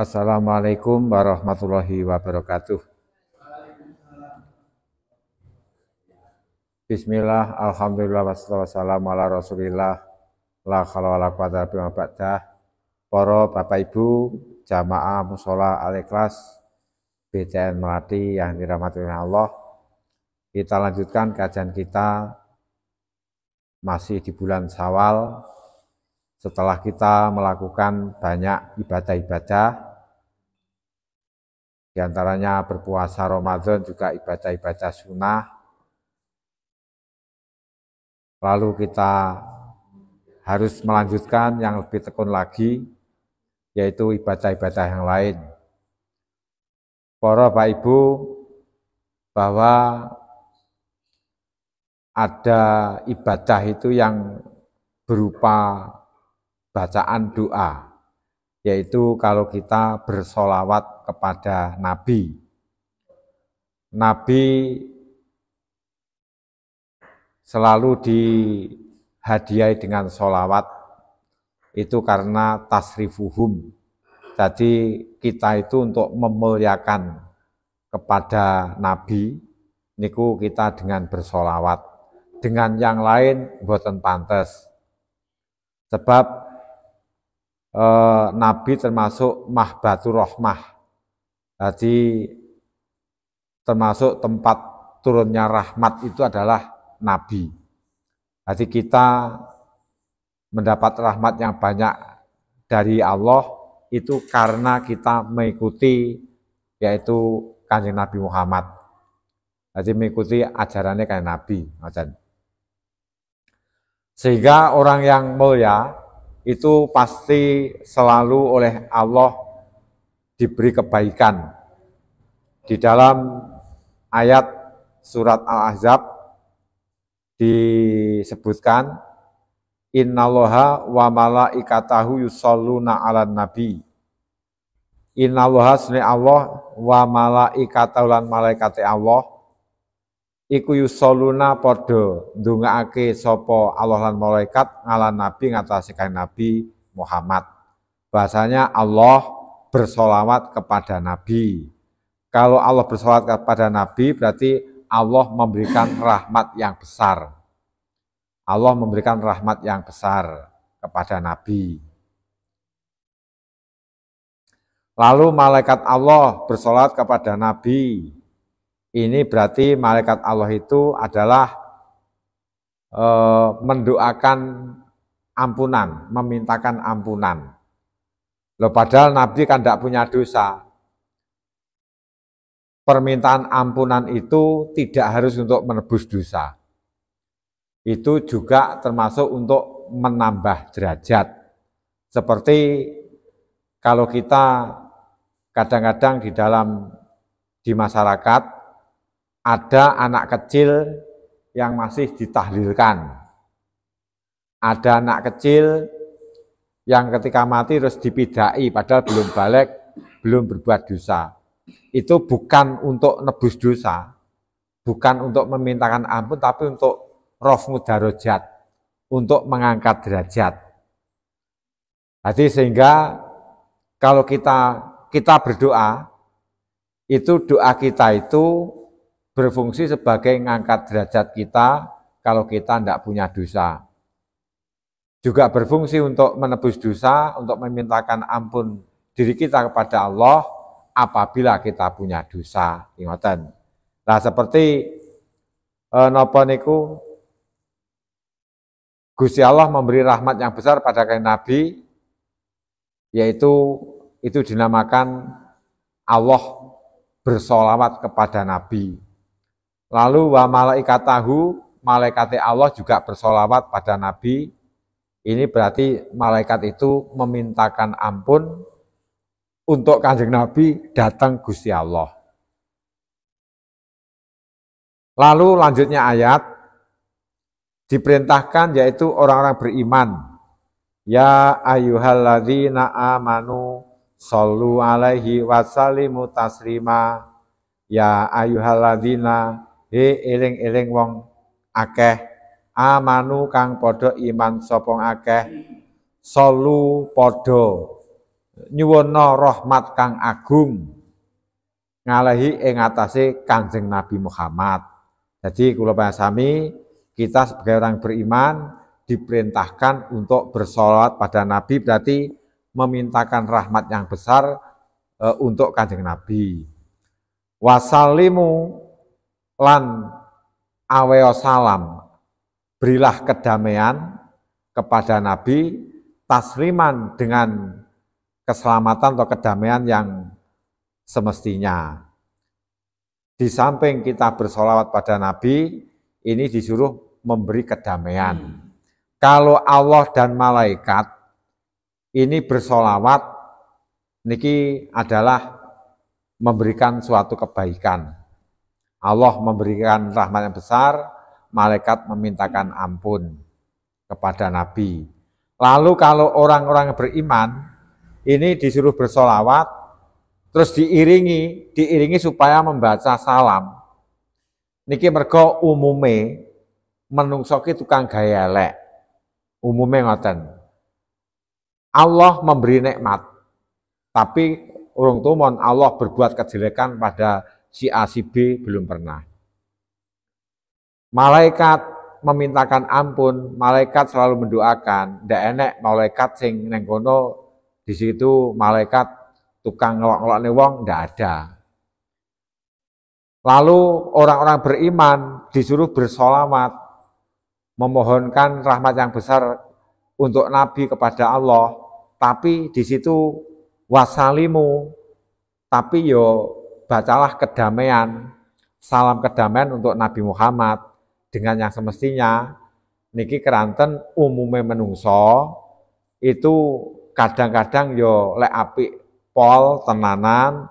Assalamualaikum warahmatullahi wabarakatuh. Bismillah, Alhamdulillah, wassalamu ala rasulillah, la khalawala quadra bima ba'dah, poro bapak ibu, jamaah musola al-ikhlas, BCN Melati yang dirahmati oleh Allah. Kita lanjutkan kajian kita masih di bulan Sawal setelah kita melakukan banyak ibadah-ibadah diantaranya berpuasa Ramadan juga ibadah-ibadah sunnah. Lalu kita harus melanjutkan yang lebih tekun lagi, yaitu ibadah-ibadah yang lain. Para bapak Ibu, bahwa ada ibadah itu yang berupa bacaan doa yaitu kalau kita bersolawat kepada Nabi. Nabi selalu dihadiahi dengan solawat itu karena tasrifuhum. Jadi kita itu untuk memuliakan kepada Nabi, niku kita dengan bersolawat. Dengan yang lain, buatan pantas. Sebab Eh, nabi termasuk mahbatur rahmah. Jadi termasuk tempat turunnya rahmat itu adalah nabi. Jadi kita mendapat rahmat yang banyak dari Allah itu karena kita mengikuti yaitu kanjeng Nabi Muhammad. Jadi mengikuti ajarannya kayak Nabi. Sehingga orang yang mulia itu pasti selalu oleh Allah diberi kebaikan. Di dalam ayat surat Al-Ahzab disebutkan Innallaha wa malaikatahu yusalluna 'alan nabi. Innallaha sunni Allah wa malaikatahu lan malaikati Allah iku yusoluna podo Dungaake sopo Allah lan malaikat ngalan nabi ngatasi kain nabi Muhammad. Bahasanya Allah bersolawat kepada nabi. Kalau Allah bersolawat kepada nabi berarti Allah memberikan rahmat yang besar. Allah memberikan rahmat yang besar kepada nabi. Lalu malaikat Allah bersolat kepada nabi ini berarti malaikat Allah itu adalah e, mendoakan ampunan, memintakan ampunan. Loh padahal Nabi kan tidak punya dosa. Permintaan ampunan itu tidak harus untuk menebus dosa. Itu juga termasuk untuk menambah derajat. Seperti kalau kita kadang-kadang di dalam di masyarakat ada anak kecil yang masih ditahlilkan. Ada anak kecil yang ketika mati terus dipidai padahal belum balik, belum berbuat dosa. Itu bukan untuk nebus dosa, bukan untuk memintakan ampun tapi untuk muda rojat, untuk mengangkat derajat. Jadi sehingga kalau kita kita berdoa itu doa kita itu berfungsi sebagai ngangkat derajat kita kalau kita tidak punya dosa. Juga berfungsi untuk menebus dosa, untuk memintakan ampun diri kita kepada Allah apabila kita punya dosa. ingatkan. Nah seperti eh, nopo niku Gusti Allah memberi rahmat yang besar pada kain Nabi, yaitu itu dinamakan Allah bersolawat kepada Nabi. Lalu wa tahu malaikat Allah juga bersolawat pada Nabi. Ini berarti malaikat itu memintakan ampun untuk kanjeng Nabi datang Gusti Allah. Lalu lanjutnya ayat, diperintahkan yaitu orang-orang beriman. Ya ayuhalladzina amanu sallu alaihi wasallimu taslima. Ya ayuhaladina he eling-eling wong akeh amanu kang padha iman sopong akeh solu padha nyuwono rahmat kang agung ngalahi ing atase Kanjeng Nabi Muhammad. Jadi kula pasami kita sebagai orang beriman diperintahkan untuk bersolat pada Nabi berarti memintakan rahmat yang besar e, untuk kanjeng Nabi. Wasalimu lan aweo salam berilah kedamaian kepada Nabi tasliman dengan keselamatan atau kedamaian yang semestinya. Di samping kita bersolawat pada Nabi, ini disuruh memberi kedamaian. Hmm. Kalau Allah dan malaikat ini bersolawat, niki adalah memberikan suatu kebaikan. Allah memberikan rahmat yang besar, malaikat memintakan ampun kepada Nabi. Lalu kalau orang-orang beriman, ini disuruh bersolawat, terus diiringi, diiringi supaya membaca salam. Niki mergo umume menungsoki tukang gaya lek. Umume ngoten. Allah memberi nikmat, tapi urung tumon Allah berbuat kejelekan pada si A, si B belum pernah. Malaikat memintakan ampun, malaikat selalu mendoakan, ndak enek malaikat sing neng kono di situ malaikat tukang ngelok-ngelokne wong ndak ada. Lalu orang-orang beriman disuruh bersolawat, memohonkan rahmat yang besar untuk Nabi kepada Allah, tapi di situ wasalimu, tapi yo bacalah kedamaian, salam kedamaian untuk Nabi Muhammad dengan yang semestinya. Niki keranten umume menungso itu kadang-kadang yo lek api pol tenanan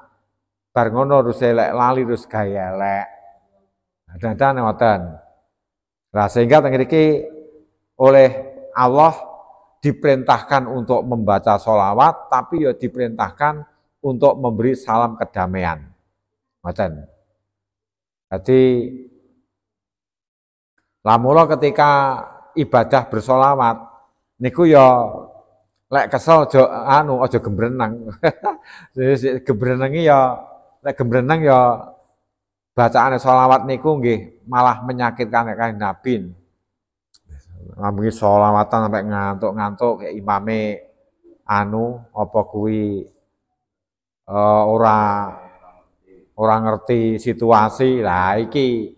bargono rusel lek lali rus gaya lek. dan dan ngoten. Nah, sehingga tenggeriki oleh Allah diperintahkan untuk membaca solawat, tapi ya diperintahkan untuk memberi salam kedamaian. Ngoten. Jadi lamula ketika ibadah bersolawat niku ya lek kesel aja anu aja gembrenang. gembrenang ya lek gembrenang ya bacaan solawat niku nggih malah menyakitkan kan, Nabi. Ngambungi solawatan sampai ngantuk-ngantuk kayak imame anu apa kuwi uh, ora orang ngerti situasi. Lah iki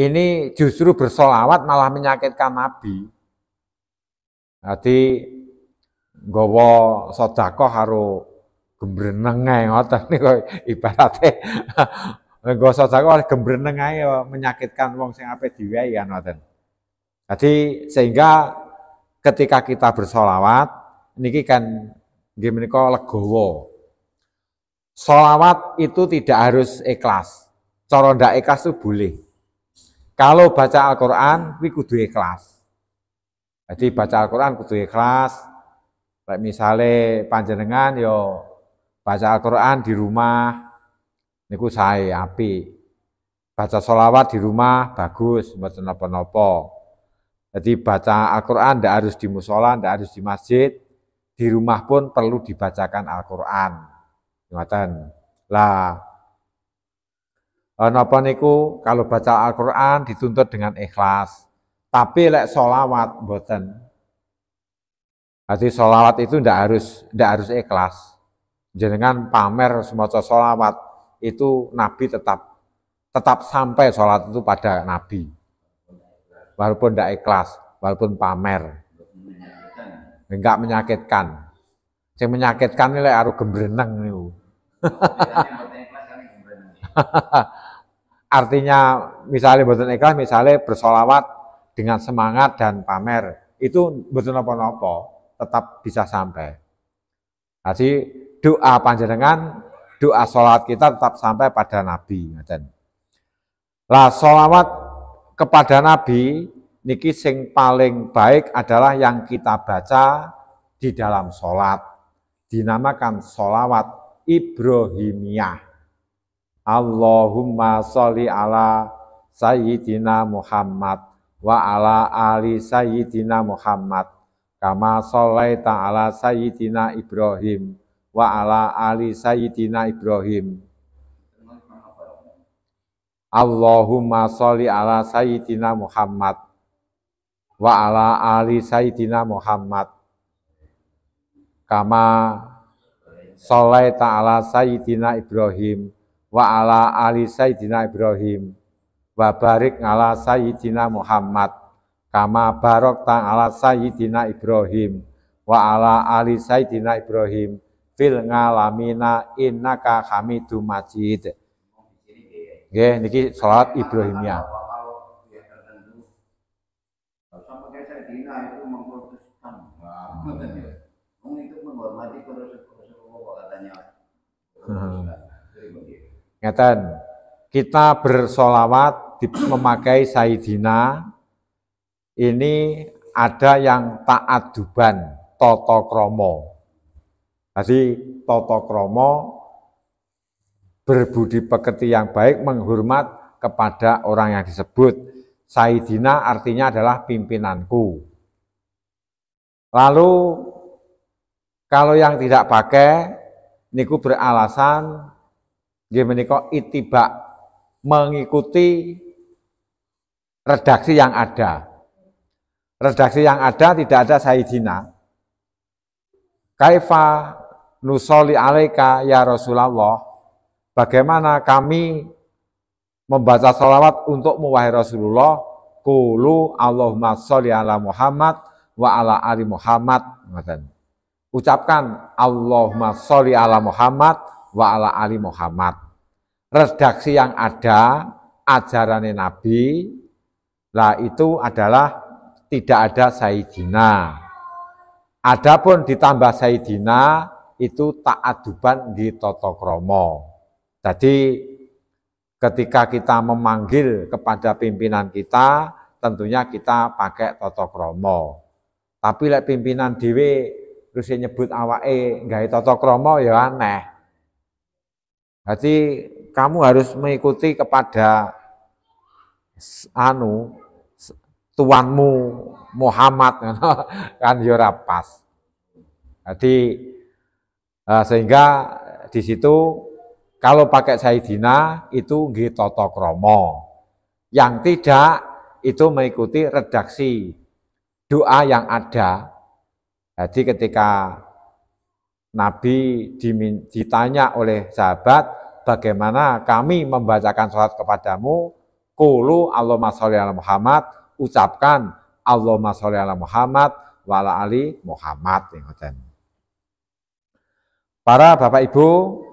ini justru bersolawat malah menyakitkan Nabi. Jadi gowo sodako harus gembreneng ngotot nih niku ibaratnya gowo sodako harus gembreneng ya menyakitkan wong sing ape diwehi ya Jadi sehingga ketika kita bersolawat niki kan gimana kok legowo Solawat itu tidak harus ikhlas. Coro ndak ikhlas itu boleh. Kalau baca Al-Qur'an kuwi kudu ikhlas. Jadi baca Al-Qur'an kudu ikhlas. misalnya panjenengan yo baca Al-Qur'an di rumah niku saya api. Baca solawat di rumah bagus, mboten nopo-nopo. Jadi baca Al-Qur'an tidak harus di musola, tidak harus di masjid. Di rumah pun perlu dibacakan Al-Qur'an. Ngoten. Lah eh, napa niku kalau baca Al-Qur'an dituntut dengan ikhlas. Tapi lek sholawat, boten. Jadi sholawat itu ndak harus ndak harus ikhlas. Jenengan pamer semua sholawat itu Nabi tetap tetap sampai sholat itu pada Nabi. Walaupun ndak ikhlas, walaupun pamer. Enggak menyakitkan. Yang menyakitkan ini harus gembreneng nih. Artinya misalnya buatan ikhlas, misalnya bersolawat dengan semangat dan pamer, itu buatan nopo-nopo, tetap bisa sampai. Jadi doa panjenengan, doa sholat kita tetap sampai pada Nabi. Lah sholawat kepada Nabi, niki sing paling baik adalah yang kita baca di dalam sholat. Dinamakan sholawat Ibrahimiyah. Allahumma sholli ala Sayyidina Muhammad wa ala ali Sayyidina Muhammad kama sholai ta'ala Sayyidina Ibrahim wa ala ali Sayyidina Ibrahim. Allahumma sholli ala Sayyidina Muhammad wa ala ali Sayyidina Muhammad kama Salai ta'ala Sayyidina Ibrahim wa ala ali Sayyidina Ibrahim wa barik ala Sayyidina Muhammad kama barok ta'ala Sayyidina Ibrahim wa ala ali Sayyidina Ibrahim fil ngalamina innaka hamidu majid. ini sholat Ibrahimnya. Kalau Sampai saya dina itu mengkultuskan. itu menghormati proses katanya hmm. ngeten kita bersolawat memakai Saidina ini ada yang taat duban toto kromo tadi toto kromo berbudi pekerti yang baik menghormat kepada orang yang disebut Saidina artinya adalah pimpinanku lalu kalau yang tidak pakai niku beralasan nggih menika itibak mengikuti redaksi yang ada. Redaksi yang ada tidak ada Sayyidina. Kaifa nusoli alaika ya Rasulullah. Bagaimana kami membaca salawat untuk wahai Rasulullah. Kulu Allahumma sholli ala Muhammad wa ala ali Muhammad. Ucapkan Allahumma sholli ala Muhammad wa ala ali Muhammad. Redaksi yang ada ajaran Nabi lah itu adalah tidak ada Sayyidina. Adapun ditambah Sayyidina itu ta'aduban di Totokromo. Jadi ketika kita memanggil kepada pimpinan kita, tentunya kita pakai Totokromo. Tapi lek pimpinan Dewi terus dia nyebut awake itu tata krama ya aneh. Jadi kamu harus mengikuti kepada anu tuanmu Muhammad kan yo ya pas. Jadi e, sehingga di situ kalau pakai Saidina itu nggih tata krama. Yang tidak itu mengikuti redaksi doa yang ada jadi ketika Nabi ditanya oleh sahabat, bagaimana kami membacakan sholat kepadamu, Kulu Allahumma sholli ala Muhammad, ucapkan Allahumma sholli ala Muhammad, wala ali Muhammad. Para Bapak Ibu,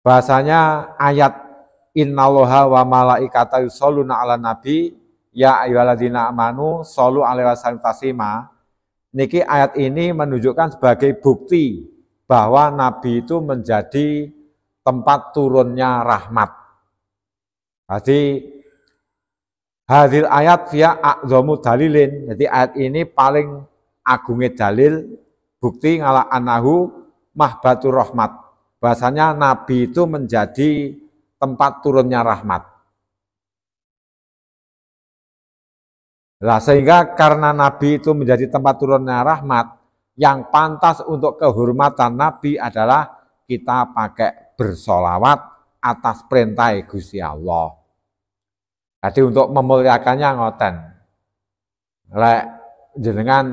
bahasanya ayat Innallaha wa malaikata yusalluna ala nabi ya ayyuhalladzina amanu sallu alaihi wasallim taslima Niki ayat ini menunjukkan sebagai bukti bahwa Nabi itu menjadi tempat turunnya rahmat. Jadi hadir ayat via akzomu dalilin. Jadi ayat ini paling agungnya dalil bukti ngala anahu mahbatur rahmat. Bahasanya Nabi itu menjadi tempat turunnya rahmat. Nah, sehingga karena Nabi itu menjadi tempat turunnya rahmat, yang pantas untuk kehormatan Nabi adalah kita pakai bersolawat atas perintah Gusti Allah. Jadi untuk memuliakannya ngoten. Lek jenengan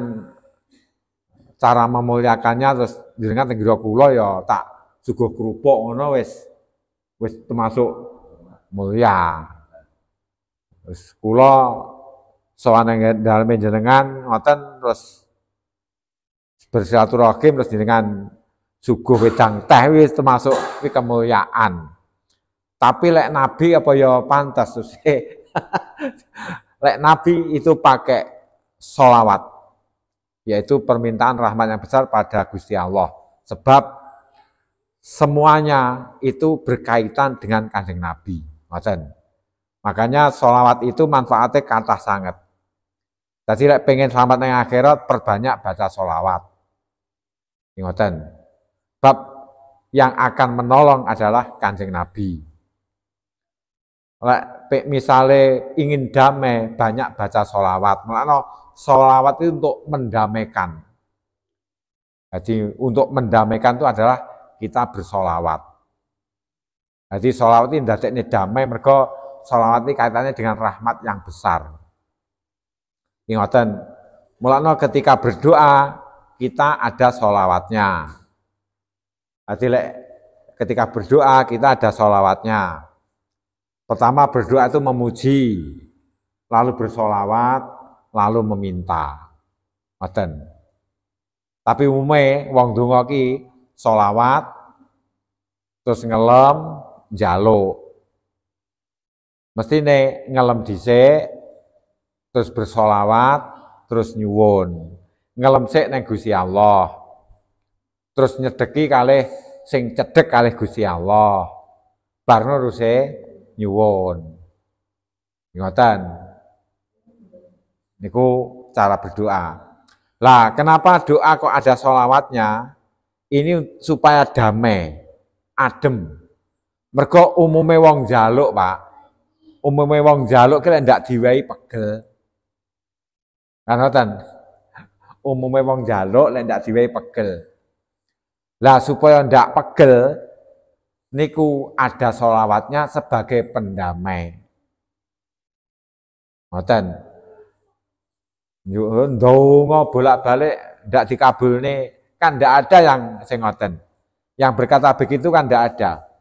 cara memuliakannya terus jenengan tenggiro kula ya tak suguh kerupuk ngono wis wis termasuk mulia. Wis kula soan yang dalam jenengan ngoten terus bersilaturahim terus jenengan suguh wedang teh wis termasuk wi kemuliaan. Tapi lek nabi apa ya pantas terus. lek nabi itu pakai solawat yaitu permintaan rahmat yang besar pada Gusti Allah sebab semuanya itu berkaitan dengan kanjeng Nabi. Maksudnya, makanya solawat itu manfaatnya kata sangat. Jadi lek pengen selamat nang akhirat perbanyak baca solawat. Ingoten. Bab yang akan menolong adalah kancing Nabi. Lek misale ingin damai banyak baca solawat. Melano solawat itu untuk mendamaikan. Jadi untuk mendamaikan itu adalah kita bersolawat. Jadi solawat ini tidak damai, mereka solawat ini kaitannya dengan rahmat yang besar ingatan mulano ketika berdoa kita ada solawatnya ketika berdoa kita ada solawatnya pertama berdoa itu memuji lalu bersolawat lalu meminta ngoten tapi umumnya, wong dungo ki solawat terus ngelem jaluk mesti nih ngelem dice terus bersolawat, terus nyuwun. Ngelemsik neng Gusti Allah. Terus nyedeki kali sing cedek kali Gusti Allah. barno ruse nyuwun. Ingatan, Niku cara berdoa. Lah, kenapa doa kok ada solawatnya? Ini supaya damai, adem. Mergo umume wong jaluk, Pak. Umume wong jaluk kira ndak diwehi pegel. Kanotan. Umumnya wong jaluk lek ndak diwehi pegel. Lah supaya ndak pegel niku ada solawatnya sebagai pendamai. Ngoten. Yo ndonga bolak-balik ndak dikabulne, kan ndak ada yang sing ngoten. Yang berkata begitu kan ndak ada.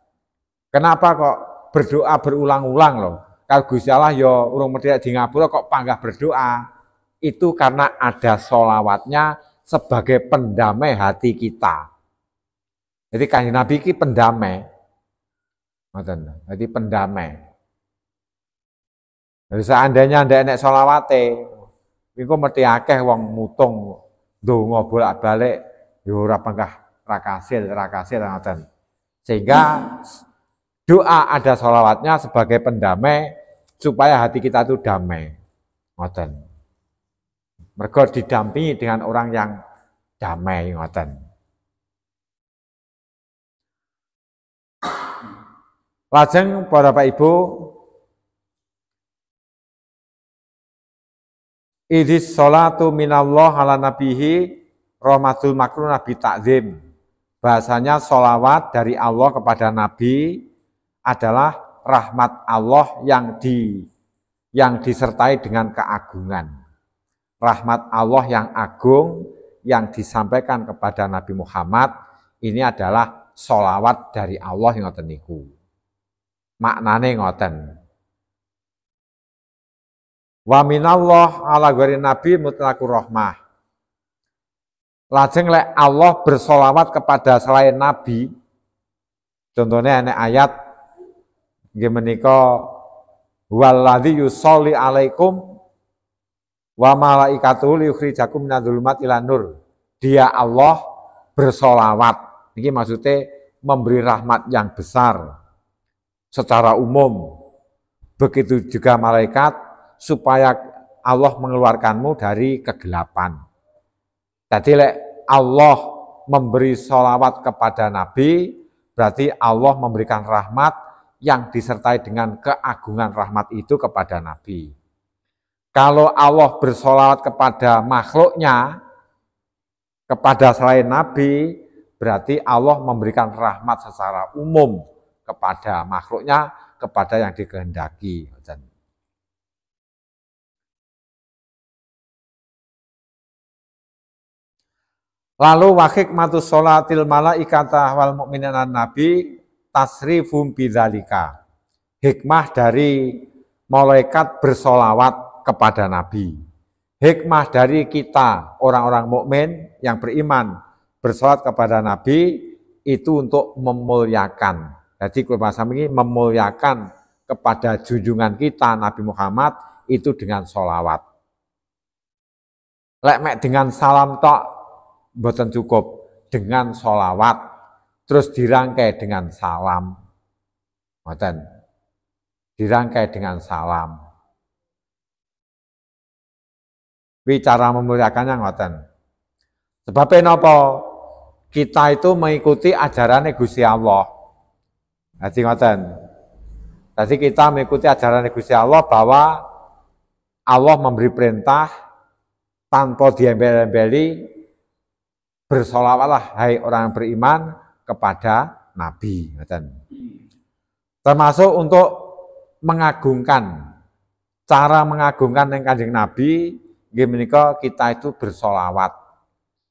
Kenapa kok berdoa berulang-ulang loh? Kalau Gusti Allah yo ya urung medhek di ngapura kok panggah berdoa itu karena ada solawatnya sebagai pendamai hati kita. Jadi kanji Nabi ini pendamai. Jadi pendamai. Jadi seandainya anda enek solawate, Iku mesti akeh wong mutung donga ngobrol balik ya ora pengkah rakasil rakasil ngatain. Sehingga doa ada solawatnya sebagai pendamai supaya hati kita itu damai. Ngatain. Mereka didampingi dengan orang yang damai ngoten. Lajeng para Bapak Ibu Idis salatu minallah ala nabihi rahmatul makruh nabi takzim. Bahasanya solawat dari Allah kepada nabi adalah rahmat Allah yang di yang disertai dengan keagungan rahmat Allah yang agung yang disampaikan kepada Nabi Muhammad ini adalah solawat dari Allah yang ngoten niku. Maknane ngoten. Wa minallah ala gori nabi mutlaku rahmah. Lajeng lek Allah bersolawat kepada selain nabi. Contohnya ini ayat gimana menika waladhi yusolli alaikum Wa malaikatu liyukhrijakum minadzulumat ila nur. Dia Allah bersolawat. Ini maksudnya memberi rahmat yang besar secara umum. Begitu juga malaikat supaya Allah mengeluarkanmu dari kegelapan. Jadi Allah memberi solawat kepada Nabi, berarti Allah memberikan rahmat yang disertai dengan keagungan rahmat itu kepada Nabi. Kalau Allah bersolawat kepada makhluknya, kepada selain Nabi, berarti Allah memberikan rahmat secara umum kepada makhluknya, kepada yang dikehendaki. Lalu wakik matu sholatil malaikata wal mu'minan nabi tasrifum bidalika Hikmah dari malaikat bersolawat kepada Nabi. Hikmah dari kita orang-orang mukmin yang beriman bersolat kepada Nabi itu untuk memuliakan. Jadi kurma ini memuliakan kepada junjungan kita Nabi Muhammad itu dengan sholawat. Lek dengan salam tok buatan cukup dengan sholawat, terus dirangkai dengan salam. Buatan, Dirangkai dengan salam. tapi cara memuliakannya ngoten. Sebab apa? Kita itu mengikuti ajaran Gusti Allah. Jadi ngoten. Jadi kita mengikuti ajaran Gusti Allah bahwa Allah memberi perintah tanpa diembel-embeli bersolawatlah hai orang yang beriman kepada Nabi. Ngoten. Termasuk untuk mengagungkan cara mengagungkan yang kanjeng Nabi menika kita itu bersolawat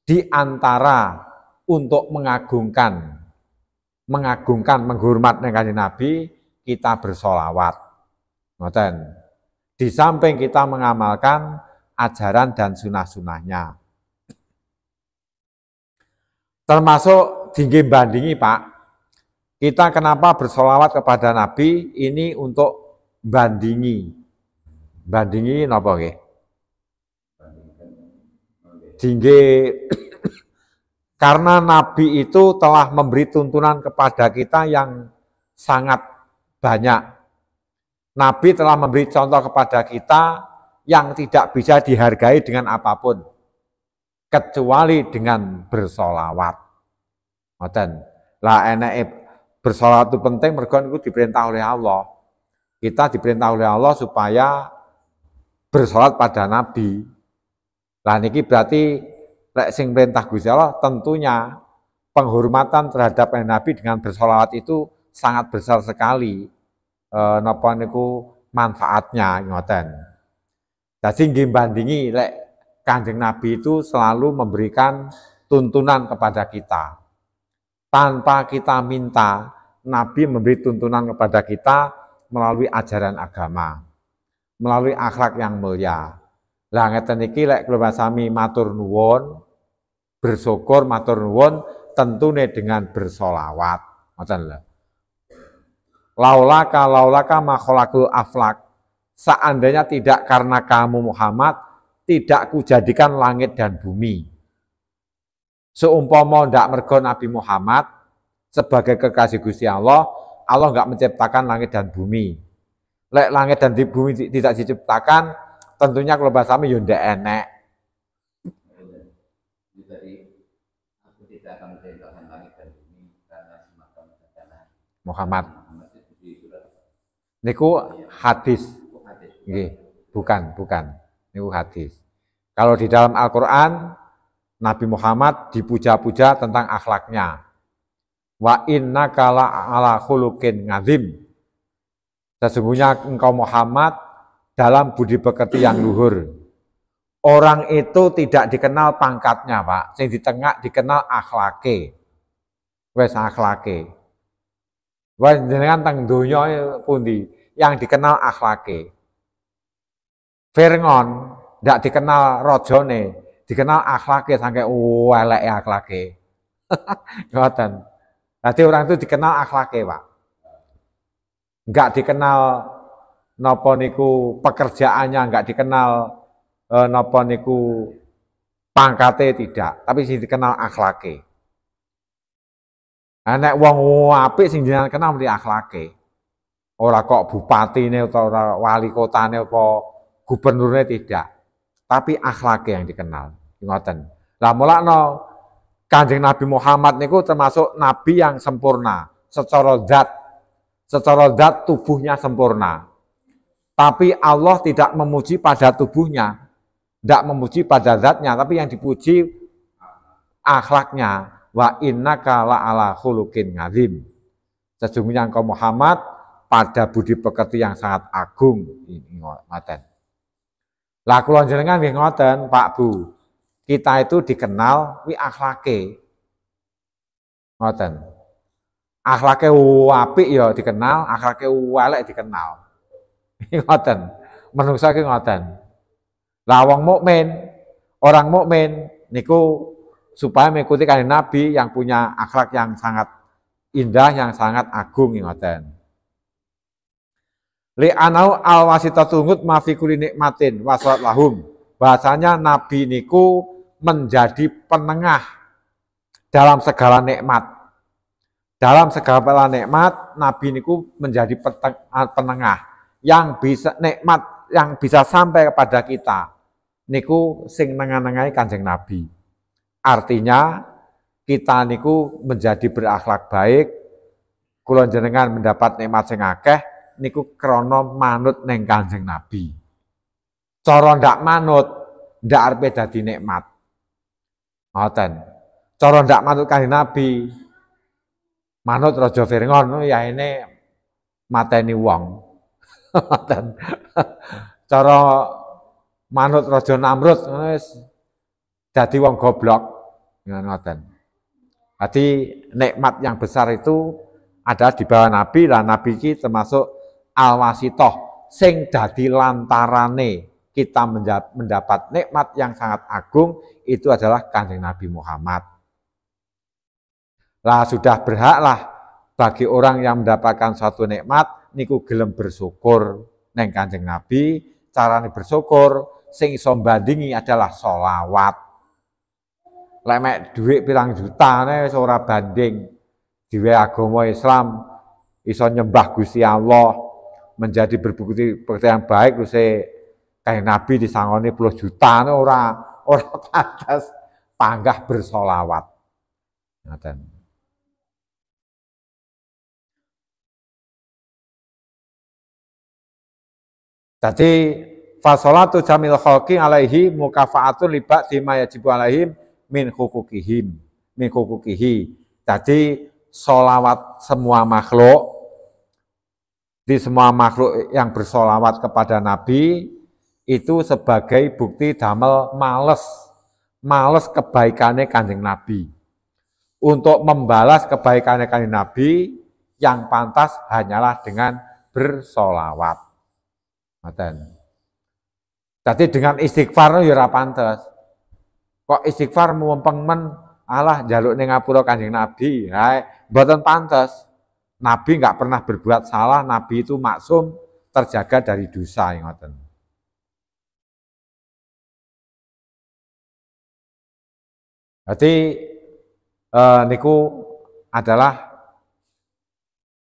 di antara untuk mengagungkan mengagungkan menghormat kanjeng Nabi kita bersolawat ngoten di samping kita mengamalkan ajaran dan sunah-sunahnya termasuk tinggi bandingi Pak kita kenapa bersolawat kepada Nabi ini untuk bandingi bandingi nopo nggih Dingge karena nabi itu telah memberi tuntunan kepada kita yang sangat banyak. Nabi telah memberi contoh kepada kita yang tidak bisa dihargai dengan apapun kecuali dengan bersolawat. Ngoten. Lah enak bersolawat itu penting mergo itu diperintah oleh Allah. Kita diperintah oleh Allah supaya bersolat pada Nabi. Lah niki berarti lek sing perintah Gusti Allah tentunya penghormatan terhadap Nabi dengan bersolawat itu sangat besar sekali e, napa niku manfaatnya ngoten. Jadi nggih bandingi lek Kanjeng Nabi itu selalu memberikan tuntunan kepada kita. Tanpa kita minta, Nabi memberi tuntunan kepada kita melalui ajaran agama, melalui akhlak yang mulia. Lah ngeten iki lek kula sami matur nuwun, bersyukur matur nuwun tentune dengan bersolawat. Ngoten lho. Laulaka laulaka makholakul aflak. Seandainya tidak karena kamu Muhammad, tidak kujadikan langit dan bumi. Seumpama ndak mergo Nabi Muhammad sebagai kekasih Gusti Allah, Allah enggak menciptakan langit dan bumi. Lek langit dan di bumi tidak diciptakan, tentunya kalau bahasa kami yunda ya enek. Muhammad. Oh, iya. Niku hadis. Ini. bukan, bukan. Niku hadis. Kalau di dalam Al-Qur'an Nabi Muhammad dipuja-puja tentang akhlaknya. Wa inna kala ala khulukin ngazim. Sesungguhnya engkau Muhammad dalam budi pekerti yang hmm. luhur. Orang itu tidak dikenal pangkatnya, Pak. Sing di tengah dikenal akhlake. Wes akhlake. Wes jenengan teng donya pundi? Yang dikenal akhlake. Firngon tidak dikenal rojone, dikenal akhlake sampai oh, elek akhlake. Ngoten. Jadi orang itu dikenal akhlake, Pak. Enggak dikenal napa niku pekerjaannya nggak dikenal, eh, napa niku pangkate tidak, tapi sing dikenal akhlake. Nah, nek wong apik sing jenengan kenal mesti akhlake. Ora kok bupatine atau ora wali kotane apa gubernurnya tidak. Tapi akhlake yang dikenal. Ngoten. Lah mulakno Kanjeng Nabi Muhammad niku termasuk nabi yang sempurna secara zat. Secara zat tubuhnya sempurna. Tapi Allah tidak memuji pada tubuhnya, tidak memuji pada zatnya, tapi yang dipuji akhlaknya. Wa inna kala ala khulukin ngazim. Sesungguhnya engkau Muhammad pada budi pekerti yang sangat agung. ngoten. Laku lonjengan di ngoten, Pak Bu. Kita itu dikenal wi akhlake. Ngoten. Akhlake wapi, ya dikenal, akhlake walek, dikenal ngoten. Menungsa ki ngoten. Lah wong mukmin, orang mukmin niku supaya mengikuti kanjeng Nabi yang punya akhlak yang sangat indah, yang sangat agung ngoten. anau al wasita tungut ma fi kulli nikmatin wasrat lahum. Bahasanya Nabi niku menjadi penengah dalam segala nikmat. Dalam segala nikmat, Nabi niku menjadi penengah yang bisa nikmat yang bisa sampai kepada kita niku sing nengah-nengah Kanjeng Nabi. Artinya kita niku menjadi berakhlak baik kula jenengan mendapat nikmat sing akeh niku krana manut neng Kanjeng Nabi. Cara ndak manut ndak arepe dadi nikmat. Ngoten. Cara ndak manut Kanjeng Nabi manut raja Firngon oh, ya ini mateni wong dan cara manut raja Namrud wis dadi wong goblok ngoten. Jadi nikmat yang besar itu ada di bawah Nabi lah Nabi ki termasuk al sing dadi lantarane kita mendapat nikmat yang sangat agung itu adalah kanjeng Nabi Muhammad. Lah sudah berhaklah bagi orang yang mendapatkan suatu nikmat niku gelem bersyukur neng Kanjeng Nabi, carane bersyukur sing iso bandingi adalah solawat. Lemek duit pirang juta nih seorang banding diwe agama Islam iso nyembah Gusti Allah menjadi berbukti yang baik lu se kayak Nabi disangoni puluh juta nih ora ora pantas panggah bersolawat. Jadi fasolatu jamil khalqi alaihi mukafa'atu liba simaya yajibu alaihim min hukukihim min hukukihi. Jadi solawat semua makhluk di semua makhluk yang bersolawat kepada Nabi itu sebagai bukti damel males males kebaikannya kanjeng Nabi untuk membalas kebaikannya kanjeng Nabi yang pantas hanyalah dengan bersolawat Maten. Jadi dengan istighfar ya pantas. Kok istighfar mumpeng men Allah jaluk ning ngapura Kanjeng Nabi. Hai, mboten pantas. Nabi nggak pernah berbuat salah, Nabi itu maksum, terjaga dari dosa ngoten. Jadi eh, niku adalah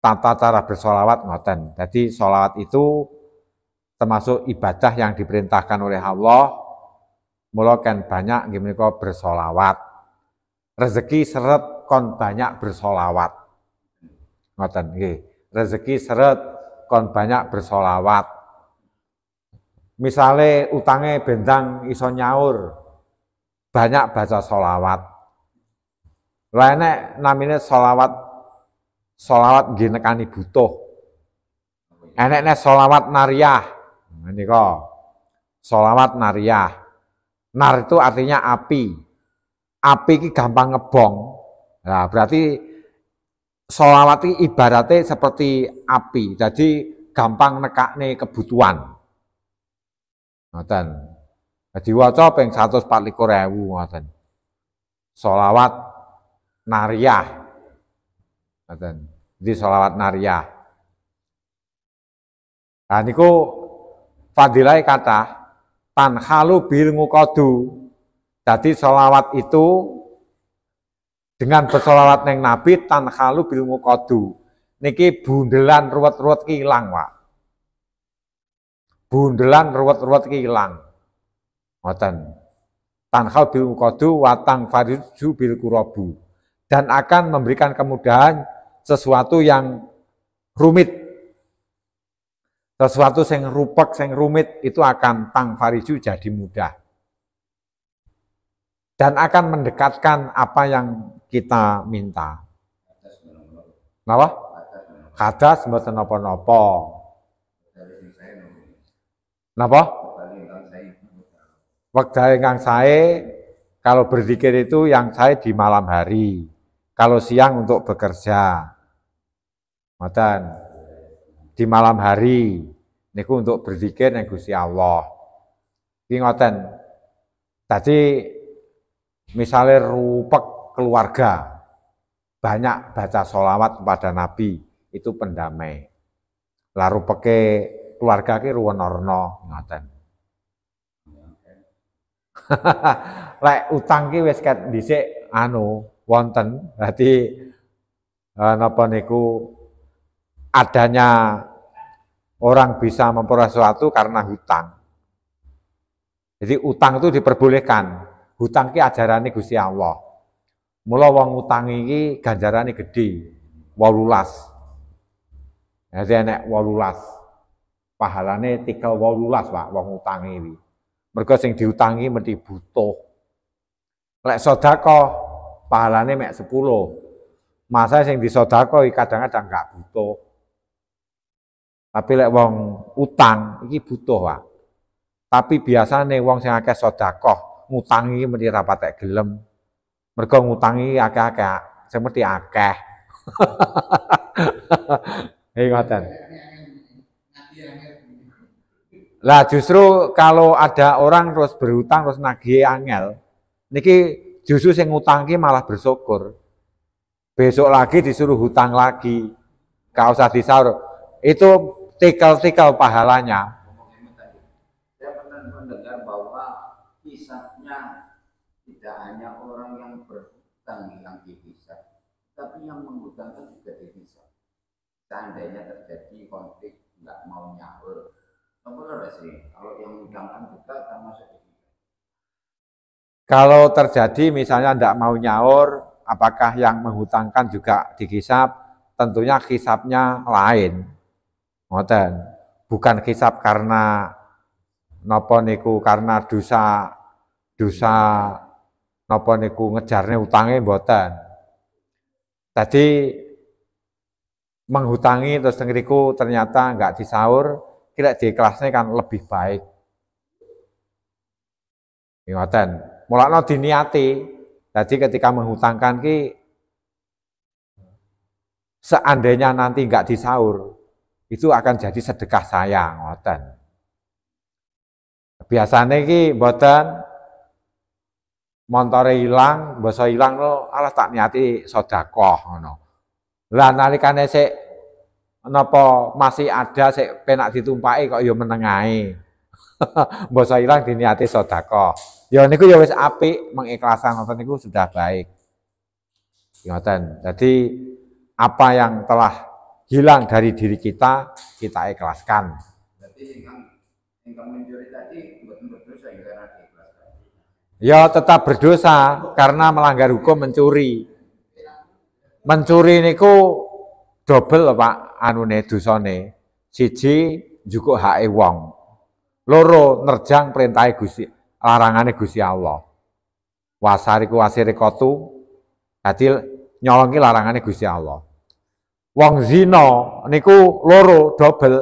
tata cara bersolawat ngoten. Jadi solawat itu termasuk ibadah yang diperintahkan oleh Allah mulakan banyak gimana kok bersolawat rezeki seret kon banyak bersolawat ngoten nggih rezeki seret kon banyak bersolawat misale utange bentang iso nyaur banyak baca solawat nenek namine solawat solawat gini butuh nenek-nenek solawat nariah kok solawat nariyah. Nar itu artinya api. Api ki gampang ngebong. Nah, berarti solawat ini ibaratnya seperti api. Jadi gampang nekakne kebutuhan. Ngoten. Jadi waca ping 144.000 ngoten. Solawat nariyah. Ngoten. Di solawat nariyah. Nah niku fadilai kata tanhalu bil mukodu. Jadi solawat itu dengan bersolawat neng Nabi tanhalu bil mukodu. Niki bundelan ruwet-ruwet kilang, Pak. Bundelan ruwet-ruwet kilang. Ngoten. halu bil mukodu watang fariju bil kurobu Dan akan memberikan kemudahan sesuatu yang rumit sesuatu yang rupek, yang rumit itu akan tang fariju jadi mudah. Dan akan mendekatkan apa yang kita minta. Kenapa? Kadas mboten nopo nopo. Kenapa? waktu yang saya kalau berzikir itu yang saya di malam hari. Kalau siang untuk bekerja. Matan di malam hari niku untuk berzikir nang Gusti Allah. Iki ngoten. Dadi misalnya rupek keluarga banyak baca solawat kepada Nabi itu pendamai. Laru peke keluarga ke ruwen orno ngoten. Lek utang ki wis ket dhisik anu wonten. Tadi eh, napa niku adanya orang bisa memperoleh sesuatu karena hutang. Jadi utang itu diperbolehkan. Hutang ki ajarannya Gusti Allah. Mula wong utang iki ganjarane gede 18. Jadi enek walulas, Pahalane tikel walulas Pak, wong utang iki. Mergo sing diutangi mesti butuh. Lek sodako pahalane mek 10. Masa sing disodako kadang-kadang nggak butuh. Tapi lek wong utang iki butuh wa. Tapi biasane wong sing akeh sedekah ngutangi mesti ra patek gelem. Mergo ngutangi akeh-akeh sing mesti akeh. Hei ngoten. Lah justru kalau ada orang terus berhutang terus nagih angel, niki justru sing ngutang iki malah bersyukur. Besok lagi disuruh hutang lagi. Kau usah disaur. Itu tikel-tikel pahalanya. Saya pernah mendengar bahwa hisapnya tidak hanya orang yang berhutang yang dihisap, tapi yang menghutangkan juga dihisap. Seandainya terjadi konflik nggak mau nyaur, benar sih kalau yang menghutangkan juga termasuk kalau terjadi misalnya tidak mau nyaur, apakah yang menghutangkan juga dikisap? Tentunya kisapnya lain Ngoten. Bukan hisap karena napa niku karena dosa dosa napa niku ngejarne utange mboten. Tadi menghutangi terus ngriku ternyata nggak disaur, kira kelasnya kan lebih baik. mulai ya, mulakno diniati. tadi ketika menghutangkan ki seandainya nanti nggak disaur, itu akan jadi sedekah saya ngoten. Biasanya ki mboten montore hilang, boso hilang, lo alas tak niati sodakoh ngono. Lah nalikane sik napa masih ada sik penak ditumpaki kok ya menengahi. boso hilang, diniati sodakoh. Ya niku ya wis apik mengikhlaskan ngoten niku sudah baik. Ngoten. Jadi apa yang telah hilang dari diri kita, kita ya, ikhlaskan. Ya tetap berdosa karena melanggar hukum mencuri. Mencuri niku double Pak anune dosane. Siji juga hak wong. Loro nerjang perintah Gusti larangane Gusti Allah. Wasariku kotu. Dadi nyolongi larangane Gusti Allah wong zina niku loro dobel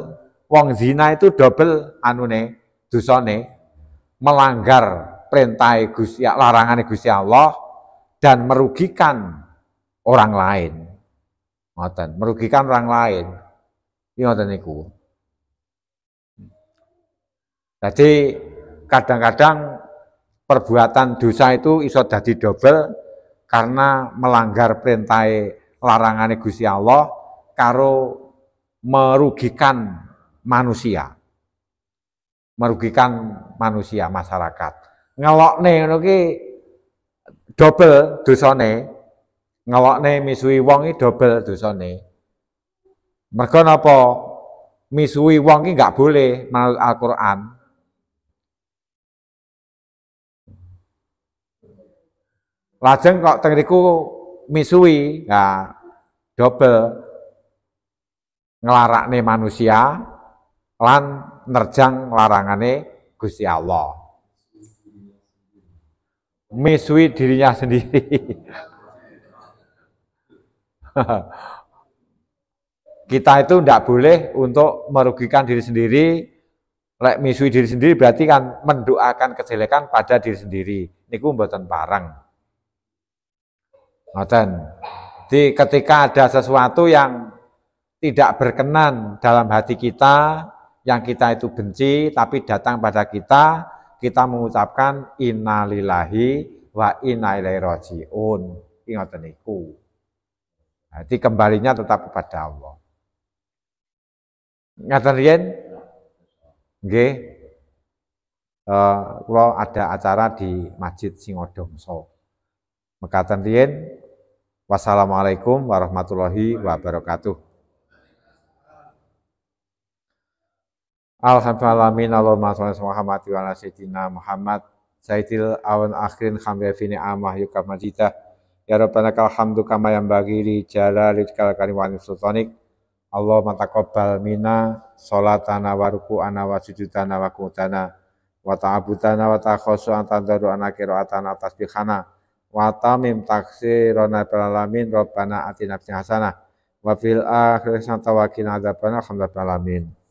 wong zina itu dobel anune dosane melanggar perintah Gusti larangan Gusti Allah dan merugikan orang lain ngoten merugikan orang lain iki ngoten niku jadi kadang-kadang perbuatan dosa itu iso jadi dobel karena melanggar perintah larangan Gusti Allah karo merugikan manusia. Merugikan manusia, masyarakat. Ngelokne ngono ki double dosane. Ngelokne misuwi wong double dobel dosane. Mergo napa? Misuwi wong ki enggak boleh menurut Al-Qur'an. Lajeng kok tengriku misuwi, nah double ngelarakne manusia lan nerjang larangane Gusti Allah. Misui dirinya sendiri. Kita itu tidak boleh untuk merugikan diri sendiri. Lek misui diri sendiri berarti kan mendoakan kejelekan pada diri sendiri. Niku mboten parang. Ngoten. di ketika ada sesuatu yang tidak berkenan dalam hati kita yang kita itu benci tapi datang pada kita kita mengucapkan innalillahi wa inna ilaihi rajiun ingat niku jadi kembalinya tetap kepada Allah ngaten riyen nggih eh, kalau ada acara di Masjid Singodongso mekaten riyen wassalamualaikum warahmatullahi wabarakatuh Alhamdulillah Allahumma sholli Muhammad wa ala sayyidina Muhammad Sayyidil awan akhirin hamdya fini amah yukam majita Ya Rabbana kal hamdu kama yang bagi di jala rizkal karim wa sultanik Allahumma taqabbal mina salatana wa ruku'ana wa sujudana wa qutana wa ta'abudana wa ta'khosu antandaru anakiro atana tasbihana wa tamim taksirona alamin Rabbana atina fil hasanah wa fil akhir santa wa qina adzabannar